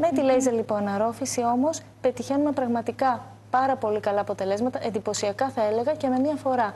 Με τη λέιζερ λιποαναρρόφηση όμως πετυχαίνουμε πραγματικά πάρα πολύ καλά αποτελέσματα, εντυπωσιακά θα έλεγα και με μία φορά.